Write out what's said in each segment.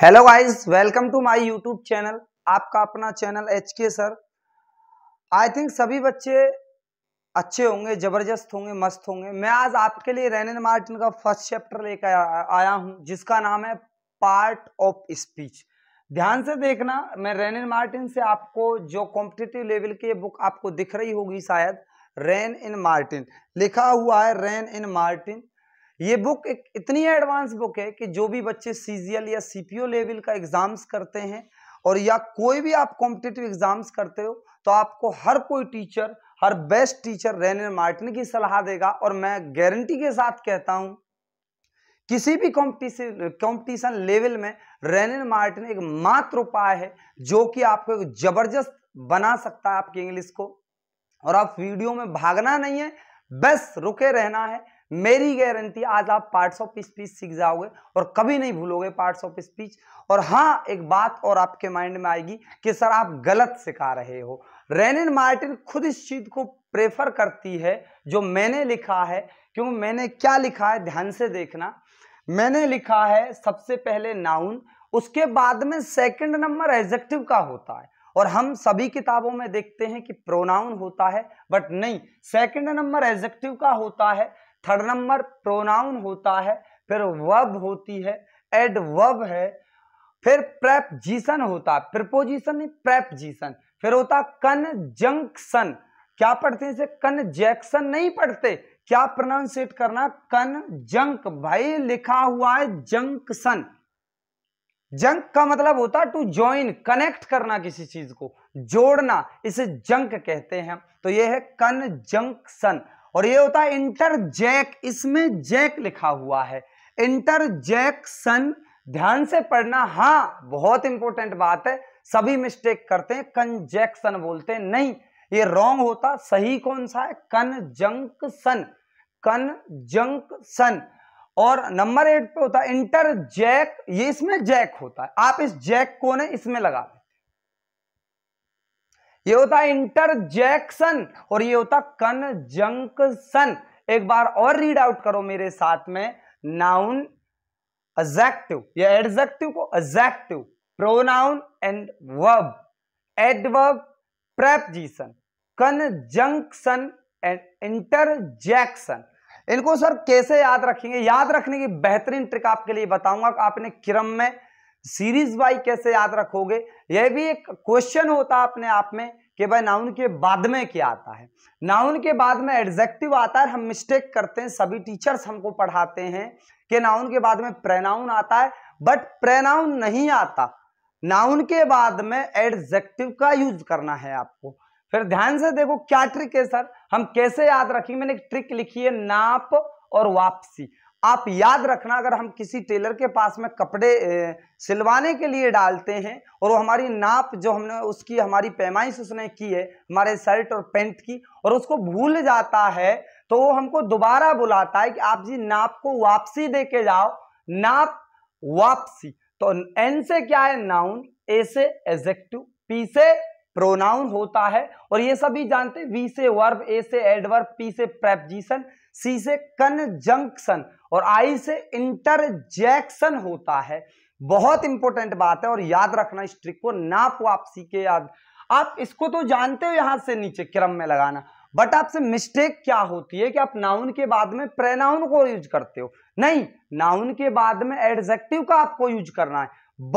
hello guys welcome to my YouTube channel आपका अपना channel H K sir I think सभी बच्चे अच्छे होंगे ज़बरदस्त होंगे मस्त होंगे मैं आज आपके लिए रेनन मार्टिन का फर्स्ट चैप्टर लेकर आया हूं जिसका नाम है पार्ट ऑफ स्पीच ध्यान से देखना मैं रेनन मार्टिन से आपको जो कॉम्पिटेटिव लेवल की बुक आपको दिख रही होगी शायद रेन इन मार्टिन लिखा हुआ है रेन इन मार्टिन ये बुक एक इतनी एडवांस बुक है कि जो भी बच्चे सी या सीपीओ लेवल का एग्ज़ाम्स करते हैं और या कोई भी आप कॉम्पिटेटिव एग्ज़ाम्स करते हो तो आपको हर कोई टीचर हर बेस्ट टीचर रेनर मार्टिन की सलाह देगा और मैं गारंटी के साथ कहता हूं किसी भी कॉम्पिटिशन कॉम्पिटिशन लेवल में रेनर मार्टिन एक मात्र उपाय है जो कि आपको एक ज़बरदस्त बना सकता है आपकी इंग्लिश को और आप वीडियो में भागना नहीं है बस रुके रहना है मेरी गारंटी आज आप पार्ट्स ऑफ स्पीच सीख जाओगे और कभी नहीं भूलोगे पार्ट्स ऑफ स्पीच और हाँ एक बात और आपके माइंड में आएगी कि सर आप गलत सिखा रहे हो रेनन मार्टिन खुद इस चीज को प्रेफर करती है जो मैंने लिखा है क्योंकि मैंने क्या लिखा है ध्यान से देखना मैंने लिखा है सबसे पहले नाउन उसके बाद में सेकंड नंबर एजेक्टिव का होता है और हम सभी किताबों में देखते हैं कि प्रोनाउन होता है बट नहीं सेकंड नंबर एजेक्टिव का होता है थर्ड नंबर प्रोनाउन होता है फिर वब होती है एड वब है फिर प्रेपजीशन होता है प्रिपोजिशन प्रेपजीशन फिर होता कनजंक्शन क्या पढ़ते हैं इसे कनजेक्शन नहीं पढ़ते क्या प्रोनाउंसिएट करना कनजंक भाई लिखा हुआ है जंक्शन जंक का मतलब होता है टू ज्वाइन कनेक्ट करना किसी चीज को जोड़ना इसे जंक कहते हैं तो ये है कनजंक्शन और ये होता है इंटरजैक इसमें जैक लिखा हुआ है सन ध्यान से पढ़ना हाँ बहुत इंपॉर्टेंट बात है सभी मिस्टेक करते हैं कंजेक्शन बोलते हैं नहीं ये रॉन्ग होता सही कौन सा है कंजंक्शन कंजंक्शन और नंबर एट पे होता है इंटरजैक ये इसमें जैक होता है आप इस जैक को ने इसमें लगा दें ये होता है इंटरजेक्शन और ये होता कंजंक्शन एक बार और रीड आउट करो मेरे साथ में नाउन एजेक्टिव या एडजेक्टिव को adjective pronoun and verb adverb preposition conjunction and interjection इनको सर कैसे याद रखेंगे याद रखने की बेहतरीन ट्रिक आपके लिए बताऊंगा आपने क्रम में सीरीज वाई कैसे याद रखोगे यह भी एक क्वेश्चन होता है अपने आप में कि भाई नाउन के बाद में क्या आता है नाउन के बाद में एडजेक्टिव आता है हम मिस्टेक करते हैं सभी टीचर्स हमको पढ़ाते हैं कि नाउन के बाद में प्रेनाउन आता है बट प्रेनाउन नहीं आता नाउन के बाद में एडजेक्टिव का यूज करना है आपको फिर ध्यान से देखो क्या ट्रिक है सर हम कैसे याद रखेंगे मैंने एक ट्रिक लिखी है नाप और वापसी आप याद रखना अगर हम किसी टेलर के पास में कपड़े सिलवाने के लिए डालते हैं और वो हमारी नाप जो हमने उसकी हमारी पैमाइश उसने की है हमारे शर्ट और पेंट की और उसको भूल जाता है तो वो हमको दोबारा बुलाता है कि आप जी नाप को वापसी दे के जाओ नाप वापसी तो एन से क्या है नाउन ए से एजेक्टिव पी से प्रोनाउन होता है और ये सभी जानते वी से वर्ब ए से एडवर्ब पी से प्रेपजीशन सी से कंजंक्शन और आई से इंटरजेक्शन होता है बहुत इंपॉर्टेंट बात है और याद रखना इस ट्रिक को नाप वापसी के याद आप इसको तो जानते हो यहां से नीचे क्रम में लगाना बट आपसे मिस्टेक क्या होती है कि आप नाउन के बाद में प्रेनाउन को यूज करते हो नहीं नाउन के बाद में एडजेक्टिव का आपको यूज करना है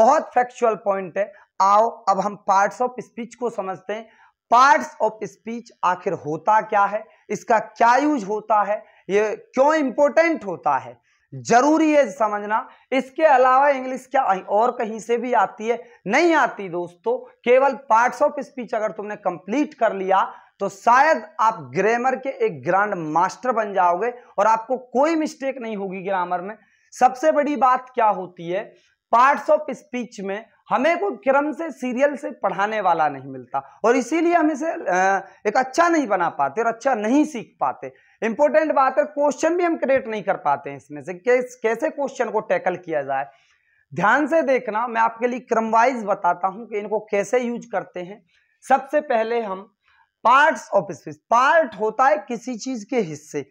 बहुत फैक्चुअल पॉइंट है आओ अब हम पार्ट्स ऑफ स्पीच को समझते हैं पार्ट्स ऑफ स्पीच आखिर होता क्या है इसका क्या यूज होता है ये क्यों इंपॉर्टेंट होता है जरूरी है समझना इसके अलावा इंग्लिश क्या और कहीं से भी आती है नहीं आती दोस्तों केवल पार्ट्स ऑफ स्पीच अगर तुमने कंप्लीट कर लिया तो शायद आप ग्रामर के एक ग्रांड मास्टर बन जाओगे और आपको कोई मिस्टेक नहीं होगी ग्रामर में सबसे बड़ी बात क्या होती है पार्ट्स ऑफ स्पीच में हमें को क्रम से सीरियल से पढ़ाने वाला नहीं मिलता और इसीलिए हम इसे एक अच्छा नहीं बना पाते और अच्छा नहीं सीख पाते इंपॉर्टेंट बात है क्वेश्चन भी हम क्रिएट नहीं कर पाते हैं इसमें से कैस, कैसे क्वेश्चन को टैकल किया जाए ध्यान से देखना मैं आपके लिए क्रमवाइज बताता हूं कि इनको कैसे यूज करते हैं सबसे पहले हम पार्ट्स ऑफ स्पीच पार्ट होता है किसी चीज के हिस्से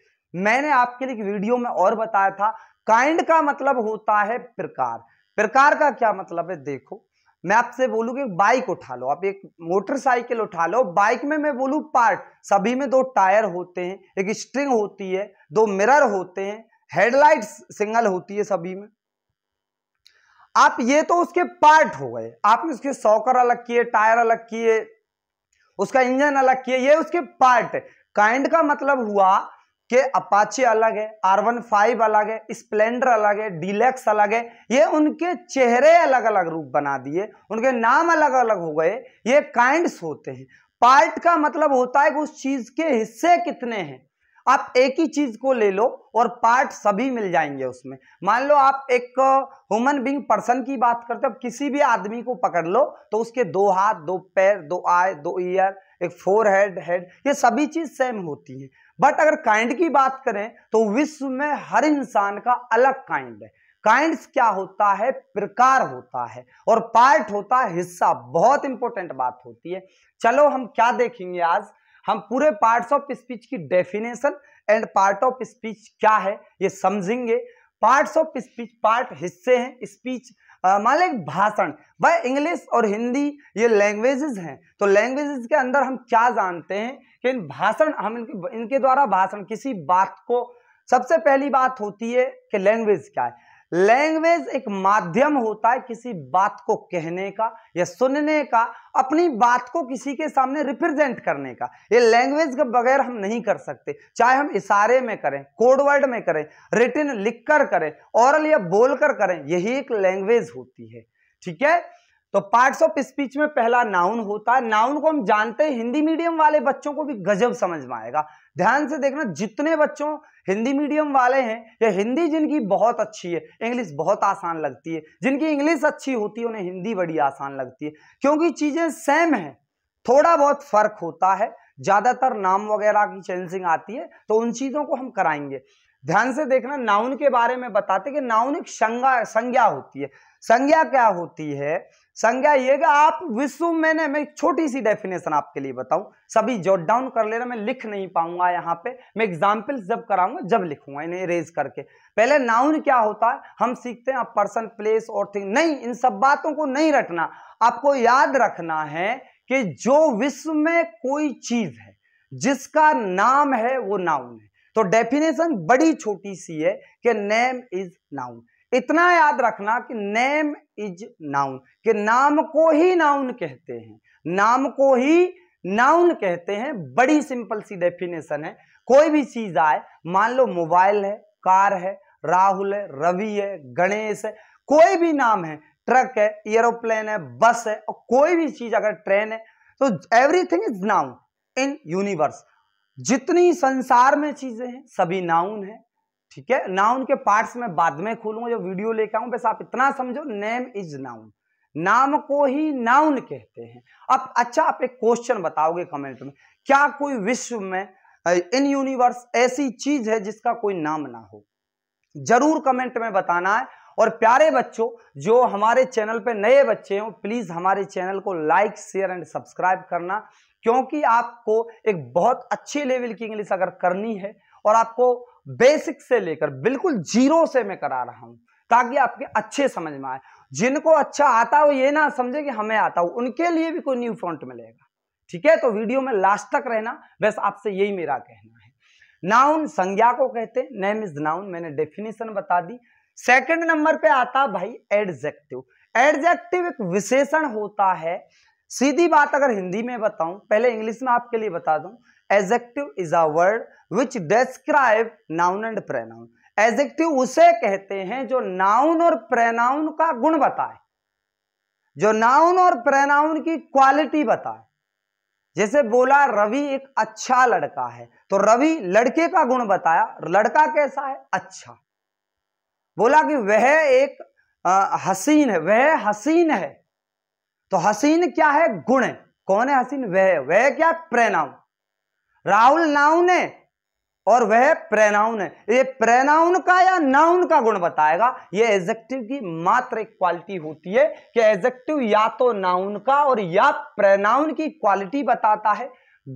मैंने आपके लिए वीडियो में और बताया था काइंड का मतलब होता है प्रकार प्रकार का क्या मतलब है देखो मैं आपसे बोलूँ कि बाइक उठा लो आप एक मोटरसाइकिल उठा लो बाइक में मैं बोलूँ पार्ट सभी में दो टायर होते हैं एक स्ट्रिंग होती है दो मिरर होते हैं हेडलाइट सिंगल होती है सभी में आप ये तो उसके पार्ट हो गए आपने उसके सॉकर अलग किए टायर अलग किए उसका इंजन अलग किए ये उसके पार्ट काइंड का मतलब हुआ के अपाचे अलग है आर वन फाइव अलग है स्प्लेंडर अलग है डीलेक्स अलग है ये उनके चेहरे अलग अलग रूप बना दिए उनके नाम अलग अलग हो गए ये काइंड्स होते हैं पार्ट का मतलब होता है कि उस चीज के हिस्से कितने हैं आप एक ही चीज को ले लो और पार्ट सभी मिल जाएंगे उसमें मान लो आप एक ह्यूमन बींग पर्सन की बात करते हो किसी भी आदमी को पकड़ लो तो उसके दो हाथ दो पैर दो आय दो ईयर एक फोर हेड हेड ये सभी चीज सेम होती है बट अगर काइंड की बात करें तो विश्व में हर इंसान का अलग काइंड है काइंड क्या होता है प्रकार होता है और पार्ट होता है हिस्सा बहुत इंपॉर्टेंट बात होती है चलो हम क्या देखेंगे आज हम पूरे पार्ट्स ऑफ स्पीच की definition and part of speech क्या है ये समझेंगे पार्ट्स ऑफ स्पीच पार्ट हिस्से हैं स्पीच मान लें भाषण वह इंग्लिश और हिंदी ये लैंग्वेजेस हैं तो लैंग्वेजेस के अंदर हम क्या जानते हैं कि इन भाषण हम इनके इनके द्वारा भाषण किसी बात को सबसे पहली बात होती है कि लैंग्वेज क्या है लैंग्वेज एक माध्यम होता है किसी बात को कहने का या सुनने का अपनी बात को किसी के सामने रिप्रेजेंट करने का ये लैंग्वेज के बगैर हम नहीं कर सकते चाहे हम इशारे में करें कोड वर्ड में करें रिटिन लिख कर करें औरल या बोल कर करें यही एक लैंग्वेज होती है ठीक है तो पार्ट्स ऑफ स्पीच में पहला नाउन होता है नाउन को हम जानते हैं हिंदी मीडियम वाले बच्चों को भी गजब समझ में आएगा ध्यान से देखना जितने बच्चों हिंदी मीडियम वाले हैं या हिंदी जिनकी बहुत अच्छी है इंग्लिश बहुत आसान लगती है जिनकी इंग्लिश अच्छी होती है उन्हें हिंदी बड़ी आसान लगती है क्योंकि चीज़ें सेम हैं थोड़ा बहुत फर्क होता है ज़्यादातर नाम वगैरह की चेंजिंग आती है तो उन चीज़ों को हम कराएंगे ध्यान से देखना नाउन के बारे में बताते कि नाउन एक संज्ञा संज्ञा होती है संज्ञा क्या होती है संज्ञा ये आप विश्व में ना मैं छोटी सी डेफिनेशन आपके लिए बताऊं सभी जॉट डाउन कर लेना मैं लिख नहीं पाऊंगा यहाँ पे मैं एग्जाम्पल जब कराऊंगा जब लिखूंगा इन्हें रेज करके पहले नाउन क्या होता है हम सीखते हैं आप पर्सन प्लेस और थिंग नहीं इन सब बातों को नहीं रटना आपको याद रखना है कि जो विश्व में कोई चीज है जिसका नाम है वो नाउन है तो डेफिनेशन बड़ी छोटी सी है कि नेम इज नाउन इतना याद रखना कि नेम इज नाउन कि नाम को ही नाउन कहते हैं नाम को ही नाउन कहते हैं बड़ी सिंपल सी डेफिनेशन है कोई भी चीज आए मान लो मोबाइल है कार है राहुल है रवि है गणेश है कोई भी नाम है ट्रक है एरोप्लेन है बस है और कोई भी चीज अगर ट्रेन है तो everything is noun in universe जितनी संसार में चीजें हैं सभी नाउन है ठीक है नाउन के पार्ट्स में बाद में खोलूंगा जो वीडियो लेकर आऊं बस आप इतना समझो नेम इज नाउन नाम को ही नाउन कहते हैं अब अच्छा आप एक क्वेश्चन बताओगे कमेंट में क्या कोई विश्व में इन यूनिवर्स ऐसी चीज है जिसका कोई नाम ना हो जरूर कमेंट में बताना है और प्यारे बच्चों जो हमारे चैनल पे नए बच्चे हो प्लीज़ हमारे चैनल को लाइक शेयर एंड सब्सक्राइब करना क्योंकि आपको एक बहुत अच्छे लेवल की इंग्लिश अगर करनी है और आपको बेसिक से लेकर बिल्कुल जीरो से मैं करा रहा हूं ताकि आपके अच्छे समझ में आए जिनको अच्छा आता हो ये ना समझे कि हमें आता हो उनके लिए भी कोई न्यू फॉन्ट मिलेगा ठीक है तो वीडियो में लास्ट तक रहना बस आपसे यही मेरा कहना है नाउन संज्ञा को कहते हैं नेम इज नाउन मैंने डेफिनेशन बता दी सेकंड नंबर पे आता भाई एडजेक्टिव एडजेक्टिव एक विशेषण होता है सीधी बात अगर हिंदी में बताऊं पहले इंग्लिश में आपके लिए बता दूं adjective is a word which describe noun and pronoun adjective उसे कहते हैं जो नाउन और प्रेनाउन का गुण बताए जो नाउन और प्रेनाउन की क्वालिटी बताए जैसे बोला रवि एक अच्छा लड़का है तो रवि लड़के का गुण बताया लड़का कैसा है अच्छा बोला कि वह एक आ, हसीन है वह हसीन है तो हसीन क्या है गुण है कौन है हसीन वह वह क्या प्रेनाउन राहुल नाउन है और वह प्रेनाउन है ये प्रेनाउन का या नाउन का गुण बताएगा ये एजेक्टिव की मात्र एक क्वालिटी होती है कि एजेक्टिव या तो नाउन का और या प्रेनाउन की क्वालिटी बताता है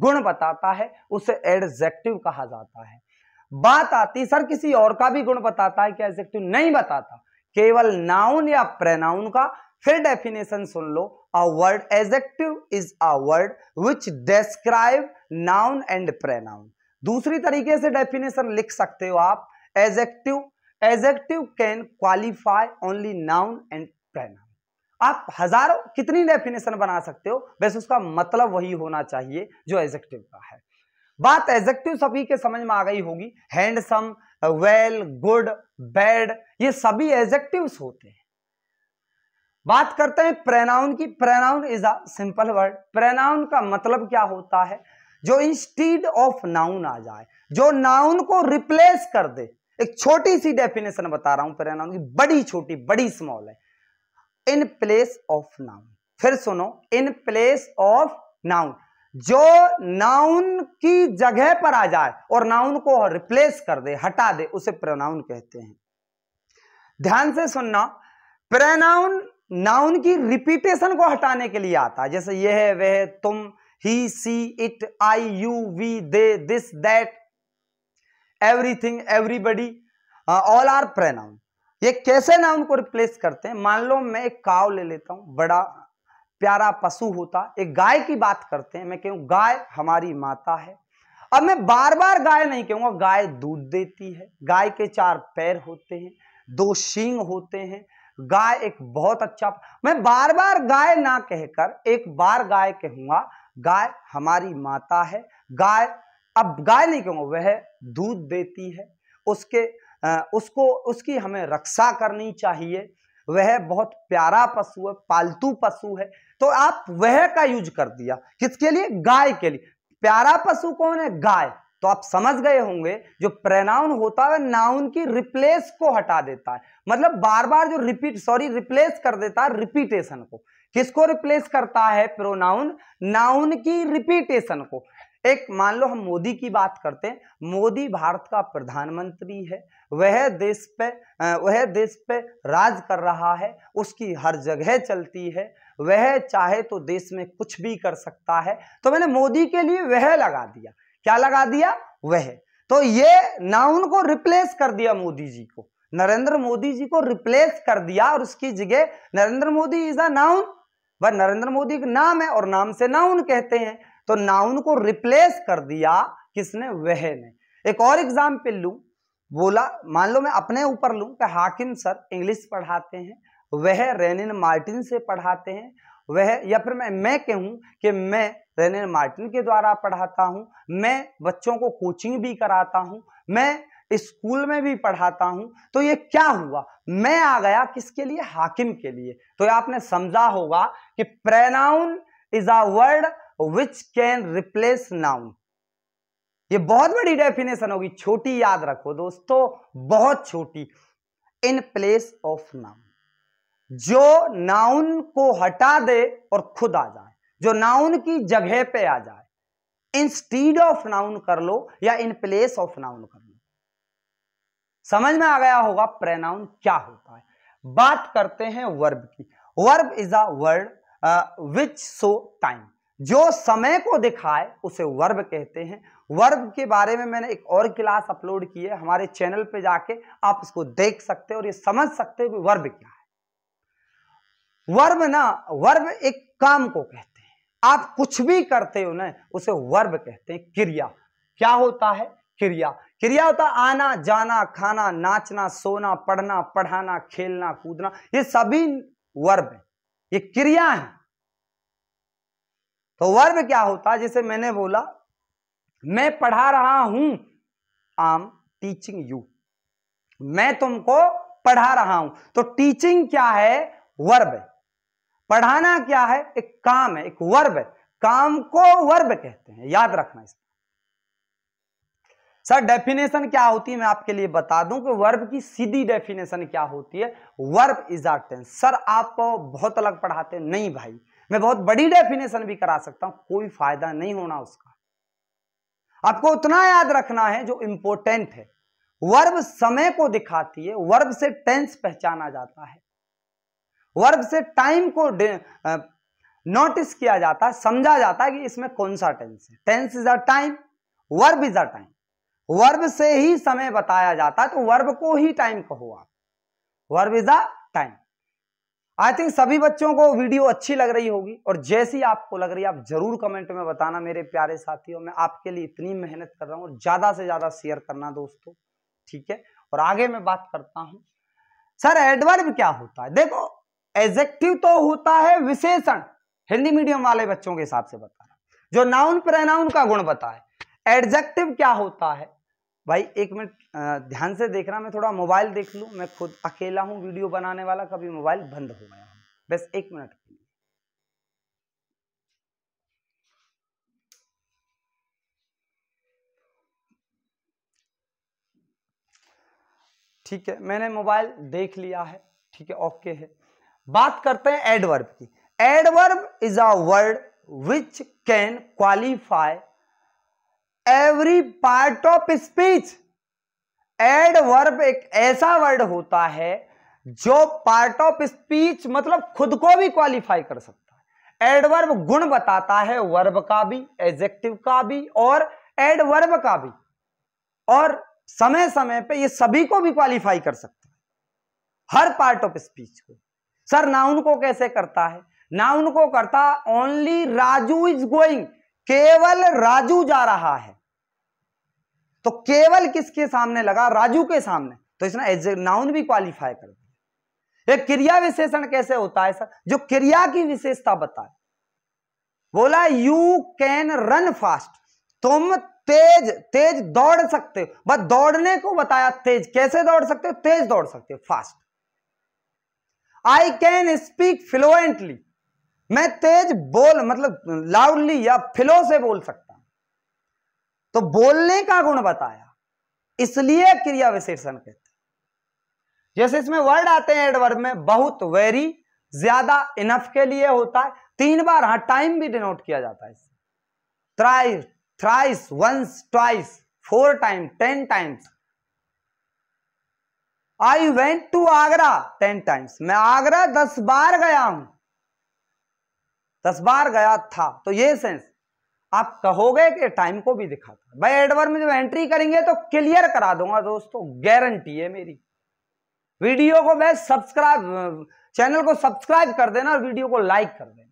गुण बताता है उसे एडजेक्टिव कहा जाता है बात आती सर किसी और का भी गुण बताता है कि एजेक्टिव नहीं बताता केवल नाउन या प्रेनाउन का फिर डेफिनेशन सुन लो a word adjective is a word which describe noun and pronoun दूसरी तरीके से डेफिनेशन लिख सकते हो आप adjective adjective can qualify only noun and pronoun आप हजारों कितनी डेफिनेशन बना सकते हो वैसे उसका मतलब वही होना चाहिए जो एजेक्टिव का है बात एजेक्टिव सभी के समझ में आ गई होगी हैंडसम वेल गुड बैड ये सभी एजेक्टिव होते हैं बात करते हैं प्रेनाउन की pronoun is a simple word pronoun का मतलब क्या होता है जो इंस्टीड ऑफ नाउन आ जाए जो नाउन को रिप्लेस कर दे एक छोटी सी डेफिनेशन बता रहा हूं पर नाउन की बड़ी छोटी बड़ी स्मॉल है इन प्लेस ऑफ नाउन फिर सुनो इन प्लेस ऑफ नाउन जो नाउन की जगह पर आ जाए और नाउन को रिप्लेस कर दे हटा दे उसे प्रोनाउन कहते हैं ध्यान से सुनना प्रोनाउन नाउन की रिपीटेशन को हटाने के लिए आता है जैसे यह है वह तुम he she it I you we they this that everything everybody all are are ये कैसे नाउन को रिप्लेस करते हैं मान लो मैं एक काव ले लेता हूं बड़ा प्यारा पशु होता एक गाय की बात करते हैं मैं कहूँ गाय हमारी माता है अब मैं बार बार गाय नहीं कहूंगा गाय दूध देती है गाय के चार पैर होते हैं दो शींग होते हैं गाय एक बहुत अच्छा मैं बार बार गाय ना कहकर एक बार गाय कहूंगा गाय हमारी माता है गाय अब गाय नहीं कहूँगा वह दूध देती है उसके उसको उसकी हमें रक्षा करनी चाहिए वह बहुत प्यारा पशु है पालतू पशु है तो आप वह का यूज कर दिया किसके लिए गाय के लिए प्यारा पशु कौन है गाय तो आप समझ गए होंगे जो प्रेनाउन होता है नाउन की रिप्लेस को हटा देता है मतलब बार बार जो रिपीट सॉरी रिप्लेस कर देता है रिपीटेशन को किसको रिप्लेस करता है प्रोनाउन नाउन की रिपीटेशन को एक मान लो हम मोदी की बात करते हैं मोदी भारत का प्रधानमंत्री है वह देश पे वह देश पे राज कर रहा है उसकी हर जगह चलती है वह चाहे तो देश में कुछ भी कर सकता है तो मैंने मोदी के लिए वह लगा दिया क्या लगा दिया वह तो ये नाउन को रिप्लेस कर दिया मोदी जी को नरेंद्र मोदी जी को रिप्लेस कर दिया और उसकी जगह Narendra Modi is a noun वह नरेंद्र मोदी का नाम है और नाम से नाउन कहते हैं तो नाउन को रिप्लेस कर दिया किसने वह ने एक और एग्जाम्पल लू बोला मान लो मैं अपने ऊपर लू कि हाकिम सर इंग्लिश पढ़ाते हैं वह रेनिन मार्टिन से पढ़ाते हैं वह या फिर मैं मैं कहूँ कि मैं रेनिन मार्टिन के द्वारा पढ़ाता हूँ मैं बच्चों को कोचिंग भी कराता हूँ मैं स्कूल में भी पढ़ाता हूं तो ये क्या हुआ मैं आ गया किसके लिए हाकिम के लिए तो आपने समझा होगा कि pronoun is a word which can replace noun ये बहुत बड़ी डेफिनेशन होगी छोटी याद रखो दोस्तों बहुत छोटी इन प्लेस ऑफ नाउन जो नाउन को हटा दे और खुद आ जाए जो नाउन की जगह पे आ जाए स्टीड ऑफ नाउन कर लो या इन प्लेस ऑफ नाउन कर लो समझ में आ गया होगा प्रेनाउन क्या होता है बात करते हैं वर्ब की verb is a word which show time जो समय को दिखाए उसे वर्ब कहते हैं वर्ब के बारे में मैंने एक और क्लास अपलोड की है हमारे चैनल पे जाके आप इसको देख सकते हैं और ये समझ सकते हो कि वर्ब क्या है वर्ब ना वर्ब एक काम को कहते हैं आप कुछ भी करते हो ना उसे वर्ब कहते हैं क्रिया क्या होता है क्रिया क्रिया होता आना जाना खाना नाचना सोना पढ़ना पढ़ाना खेलना कूदना ये सभी वर्ब है ये क्रिया है तो वर्ब क्या होता है जैसे मैंने बोला मैं पढ़ा रहा हूं आम टीचिंग यू मैं तुमको पढ़ा रहा हूं तो टीचिंग क्या है वर्ब है पढ़ाना क्या है एक काम है एक वर्ब है काम को वर्ब कहते हैं याद रखना इस सर डेफिनेशन क्या होती है मैं आपके लिए बता दूं कि वर्ब की सीधी डेफिनेशन क्या होती है verb is or tense sir आप बहुत अलग पढ़ाते हैं नहीं भाई मैं बहुत बड़ी डेफिनेशन भी करा सकता हूं कोई फायदा नहीं होना उसका आपको उतना याद रखना है जो इंपॉर्टेंट है वर्ब समय को दिखाती है वर्ब से टेंस पहचाना जाता है वर्ब से टाइम को नोटिस किया जाता है समझा जाता है कि इसमें कौन सा टेंस है tense is a time verb is a time verb से ही समय बताया जाता है तो वर्ब को ही टाइम कहो आप verb is a time I think सभी बच्चों को वीडियो अच्छी लग रही होगी और जैसी आपको लग रही है आप जरूर कमेंट में बताना मेरे प्यारे साथियों मैं आपके लिए इतनी मेहनत कर रहा हूँ और ज़्यादा से ज़्यादा शेयर करना दोस्तों ठीक है और आगे मैं बात करता हूँ सर एडवर्ब क्या होता है देखो एजेक्टिव तो होता है विशेषण हिंदी मीडियम वाले बच्चों के हिसाब से बता रहा जो नाउन प्रेनाउन का गुण बताए एडजेक्टिव क्या होता है भाई एक मिनट ध्यान से देखना मैं थोड़ा मोबाइल देख लूँ मैं खुद अकेला हूँ वीडियो बनाने वाला कभी मोबाइल बंद हो गया बस एक मिनट ठीक है मैंने मोबाइल देख लिया है ठीक है ओके है बात करते हैं एडवर्ब की adverb is a word which can qualify every part of speech adverb एक ऐसा वर्ड होता है जो पार्ट ऑफ स्पीच मतलब खुद को भी क्वालिफाई कर सकता है एडवर्ब गुण बताता है वर्ब का भी एजेक्टिव का भी और एडवर्ब का भी और समय समय पे ये सभी को भी क्वालिफाई कर सकता है हर पार्ट ऑफ स्पीच को सर नाउन को कैसे करता है नाउन को करता ओनली राजू इज गोइंग केवल राजू जा रहा है तो केवल किसके सामने लगा राजू के सामने तो इसने नाउन भी क्वालिफाई कर दिया एक क्रिया विशेषण कैसे होता है सर जो क्रिया की विशेषता बताए बोला यू कैन रन फास्ट तुम तेज तेज दौड़ सकते हो बस दौड़ने को बताया तेज कैसे दौड़ सकते हो तेज दौड़ सकते हो fast I can speak fluently मैं तेज बोल मतलब लाउडली या फ्लो से बोल सकता तो बोलने का गुण बताया इसलिए क्रिया विशेषण कहते हैं जैसे इसमें वर्ड आते हैं एडवर्ब में बहुत वेरी ज्यादा इनफ के लिए होता है तीन बार हाँ टाइम भी डिनोट किया जाता है thrice thrice once twice four time ten times I went to Agra ten times मैं आगरा दस बार गया हूं दस बार गया था तो ये सेंस आप कहोगे कि टाइम को भी दिखाता भाई एडवर में जब एंट्री करेंगे तो क्लियर करा दूंगा दोस्तों गारंटी है मेरी वीडियो को मैं सब्सक्राइब चैनल को सब्सक्राइब कर देना और वीडियो को लाइक कर देना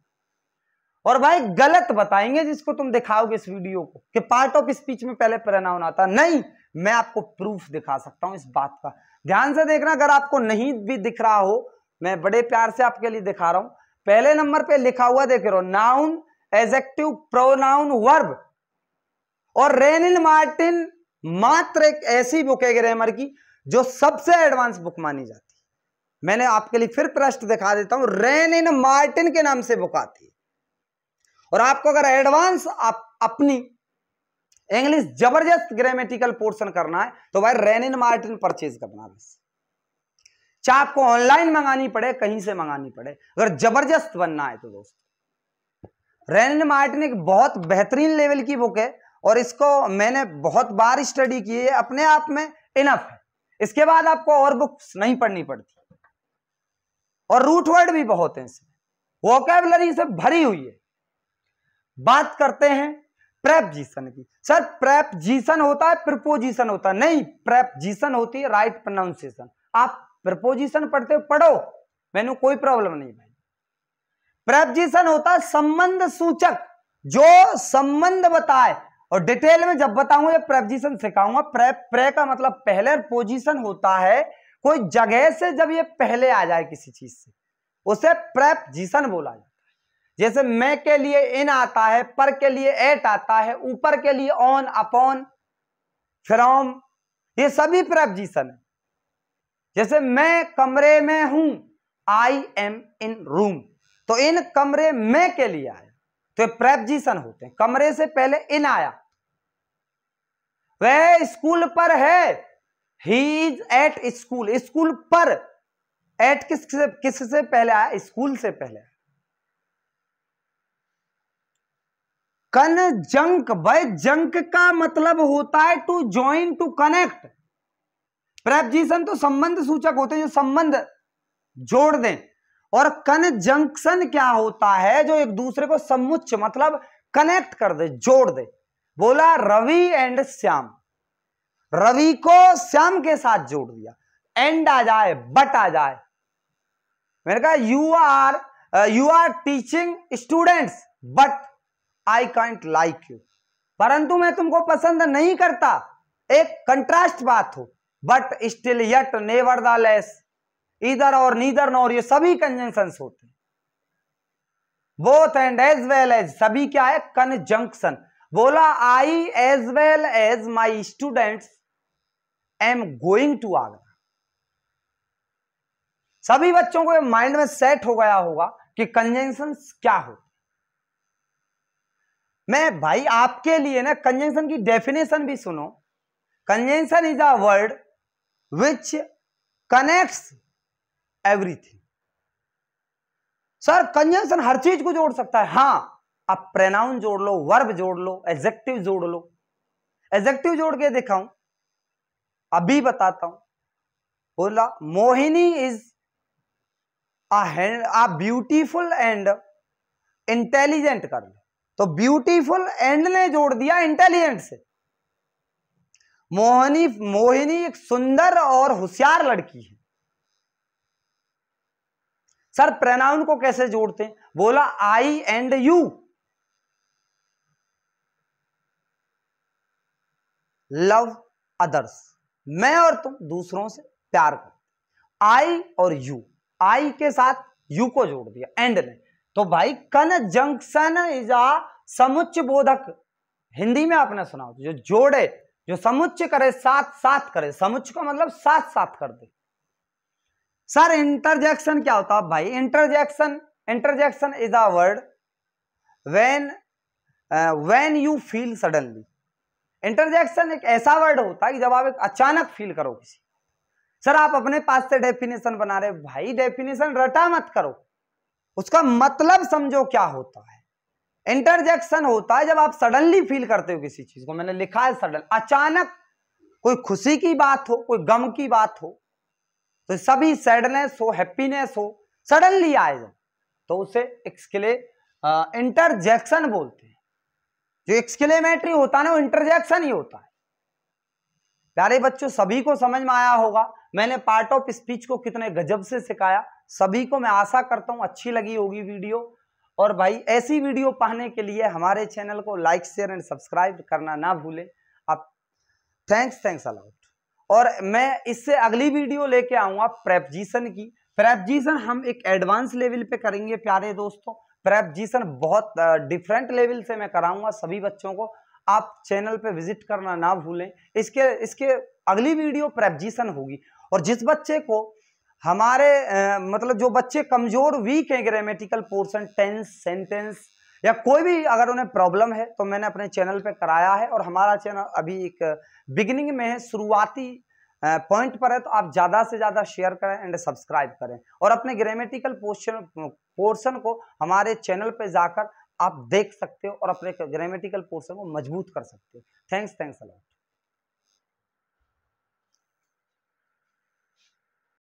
और भाई गलत बताएंगे जिसको तुम दिखाओगे इस वीडियो को कि पार्ट ऑफ स्पीच में पहले प्रनाउन आता नहीं मैं आपको प्रूफ दिखा सकता हूं इस बात का ध्यान से देखना अगर आपको नहीं भी दिख रहा हो मैं बड़े प्यार से आपके लिए दिखा रहा हूं पहले नंबर पे लिखा हुआ देख रहे हो नाउन एजेक्टिव प्रोनाउन वर्ब और इन मार्टिन मात्र एक ऐसी बुक है ग्रामर की जो सबसे एडवांस बुक मानी जाती है मैंने आपके लिए फिर प्रश्न दिखा देता हूं रेन इन मार्टिन के नाम से बुक आती है और आपको अगर एडवांस आप अपनी इंग्लिश जबरदस्त ग्रामेटिकल पोर्शन करना है तो भाई रेन इन मार्टिन परचेज करना बस चाहे आपको ऑनलाइन मंगानी पड़े कहीं से मंगानी पड़े अगर जबरदस्त बनना है तो दोस्तों रेनन मार्टिन एक बहुत बेहतरीन लेवल की बुक है और इसको मैंने बहुत बार स्टडी की है अपने आप में इनफ है इसके बाद आपको और बुक्स नहीं पढ़नी पड़ती और रूट वर्ड भी बहुत हैं इसमें वोकेबलरी से भरी हुई है बात करते हैं प्रेपजीशन की सर प्रेपजीशन होता है प्रपोजिशन होता है नहीं प्रेपजीशन होती है राइट प्रोनाउंसिएशन आप प्रपोजिशन पढ़ते हो पढ़ो मैंने कोई प्रॉब्लम नहीं भाई प्रेपजिशन होता है संबंध सूचक जो संबंध बताए और डिटेल में जब बताऊंगा प्रेपजिशन सिखाऊंगा प्रे प्रे का मतलब पहले पोजिशन होता है कोई जगह से जब ये पहले आ जाए किसी चीज से उसे प्रेपजिशन बोला जाता है जैसे मैं के लिए इन आता है पर के लिए एट आता है ऊपर के लिए ऑन अपॉन फ्रॉम ये सभी प्रेपजिशन है जैसे मैं कमरे में हूं आई एम इन रूम तो इन कमरे में के लिए आया तो प्रेपजिशन होते हैं कमरे से पहले इन आया वह स्कूल पर है he is at school school पर एट किस से किस से पहले आया स्कूल से पहले आया कन जंक वह जंक का मतलब होता है to join to connect preposition तो संबंध सूचक होते हैं जो संबंध जोड़ दें और कनजंक्शन क्या होता है जो एक दूसरे को समुच्च मतलब कनेक्ट कर दे जोड़ दे बोला रवि एंड श्याम रवि को श्याम के साथ जोड़ दिया एंड आ जाए बट आ जाए मैंने कहा you are you are teaching students but I can't like you परंतु मैं तुमको पसंद नहीं करता एक कंट्रास्ट बात हो but still yet nevertheless इधर और नीदर नॉर ये सभी कंजंक्शन होते हैं both and as well as सभी क्या है कंजंक्शन बोला I as well as my students am going to Agra सभी बच्चों को माइंड में सेट हो गया होगा कि कंजेंशन क्या होते मैं भाई आपके लिए ना कंजेंशन की डेफिनेशन भी सुनो conjunction is a word which connects everything sir conjunction हर चीज को जोड़ सकता है हां आप प्रेनाउन जोड़ लो वर्ब जोड़ लो एजेक्टिव जोड़ लो एजेक्टिव जोड़ के दिखाऊं अभी बताता हूं बोला Mohini is a beautiful and intelligent कर लो तो ब्यूटीफुल एंड ने जोड़ दिया इंटेलिजेंट से मोहिनी मोहिनी एक सुंदर और होशियार लड़की है सर प्रोनाउन को कैसे जोड़ते हैं बोला I and you love others मैं और तुम दूसरों से प्यार कर आई और यू आई के साथ यू को जोड़ दिया एंड ने तो भाई कन जंक्शन इज आ समुच्च बोधक हिंदी में आपने सुना जो जोड़े जो समुच्च करे साथ साथ करे समुच्च का मतलब साथ साथ कर दे सर इंटरजेक्शन क्या होता है भाई interjection interjection is a word when when you feel suddenly interjection एक ऐसा वर्ड होता है कि जब आप एक अचानक फील करो किसी सर आप अपने पास से डेफिनेशन बना रहे भाई डेफिनेशन रटा मत करो उसका मतलब समझो क्या होता है इंटरजेक्शन होता है जब आप सडनली फील करते हो किसी चीज को मैंने लिखा है सडन अचानक कोई खुशी की बात हो कोई गम की बात हो तो सभी सैडनेस हो हैप्पीनेस हो सडनली आए तो उसे एक्सक्ले इंटरजेक्शन बोलते हैं जो एक्सक्लेमेटरी होता है ना वो इंटरजेक्शन ही होता है प्यारे बच्चों सभी को समझ में आया होगा मैंने पार्ट ऑफ स्पीच को कितने गजब से सिखाया सभी को मैं आशा करता हूँ अच्छी लगी होगी वीडियो और भाई ऐसी वीडियो पाने के लिए हमारे चैनल को लाइक शेयर एंड सब्सक्राइब करना ना भूलें आप थैंक्स थैंक्स अलॉट और मैं इससे अगली वीडियो लेके आऊँगा प्रेपजीशन की प्रेपजीशन हम एक एडवांस लेवल पे करेंगे प्यारे दोस्तों प्रेपजीशन बहुत डिफरेंट लेवल से मैं कराऊंगा सभी बच्चों को आप चैनल पे विजिट करना ना भूलें इसके इसके अगली वीडियो प्रेपजीशन होगी और जिस बच्चे को हमारे आ, मतलब जो बच्चे कमज़ोर वीक हैं ग्रामेटिकल पोर्सन टेंस सेंटेंस या कोई भी अगर उन्हें प्रॉब्लम है तो मैंने अपने चैनल पे कराया है और हमारा चैनल अभी एक बिगिनिंग में है शुरुआती पॉइंट पर है तो आप ज़्यादा से ज़्यादा शेयर करें एंड सब्सक्राइब करें और अपने ग्रामेटिकल पोर्शन पोर्शन को हमारे चैनल पर जाकर आप देख सकते हो और अपने ग्रामेटिकल पोर्शन को मजबूत कर सकते हो थैंक्स थैंक्स अलॉट